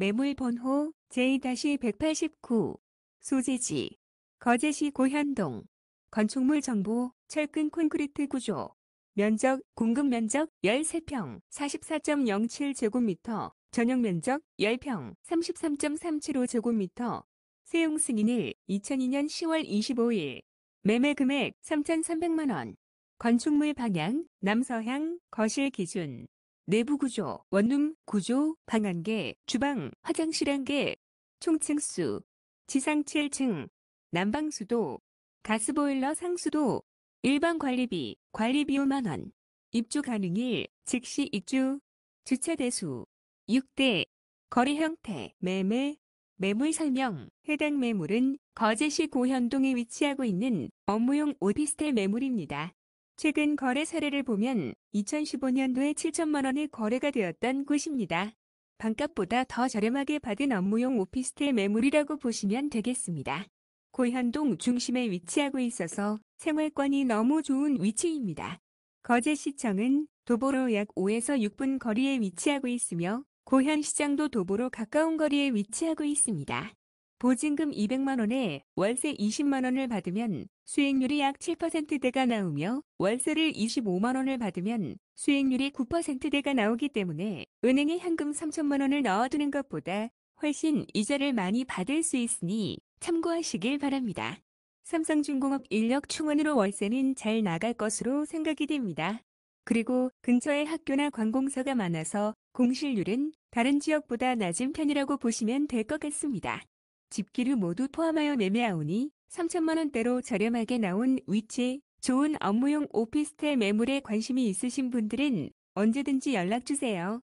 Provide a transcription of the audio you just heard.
매물 번호 J-189 소재지 거제시 고현동 건축물 정보 철근 콘크리트 구조 면적 공급 면적 13평 44.07제곱미터 전용 면적 10평 33.375제곱미터 세용 승인일 2002년 10월 25일 매매 금액 3,300만원 건축물 방향 남서향 거실 기준 내부 구조, 원룸 구조, 방한계 주방, 화장실 한 개, 총층 수, 지상 7층, 난방 수도, 가스보일러 상수도, 일반 관리비, 관리비 5만원, 입주 가능일, 즉시 입주, 주차 대수, 6대, 거래 형태, 매매, 매물 설명, 해당 매물은 거제시 고현동에 위치하고 있는 업무용 오피스텔 매물입니다. 최근 거래 사례를 보면 2015년도에 7천만 원의 거래가 되었던 곳입니다. 반값보다 더 저렴하게 받은 업무용 오피스텔 매물이라고 보시면 되겠습니다. 고현동 중심에 위치하고 있어서 생활권이 너무 좋은 위치입니다. 거제시청은 도보로 약 5에서 6분 거리에 위치하고 있으며 고현시장도 도보로 가까운 거리에 위치하고 있습니다. 보증금 200만원에 월세 20만원을 받으면 수익률이 약 7%대가 나오며 월세를 25만원을 받으면 수익률이 9%대가 나오기 때문에 은행에 현금 3천만원을 넣어두는 것보다 훨씬 이자를 많이 받을 수 있으니 참고하시길 바랍니다. 삼성중공업 인력 충원으로 월세는 잘 나갈 것으로 생각이 됩니다. 그리고 근처에 학교나 관공서가 많아서 공실률은 다른 지역보다 낮은 편이라고 보시면 될 것 같습니다. 집기류 모두 포함하여 매매하오니 3천만원대로 저렴하게 나온 위치, 좋은 업무용 오피스텔 매물에 관심이 있으신 분들은 언제든지 연락주세요.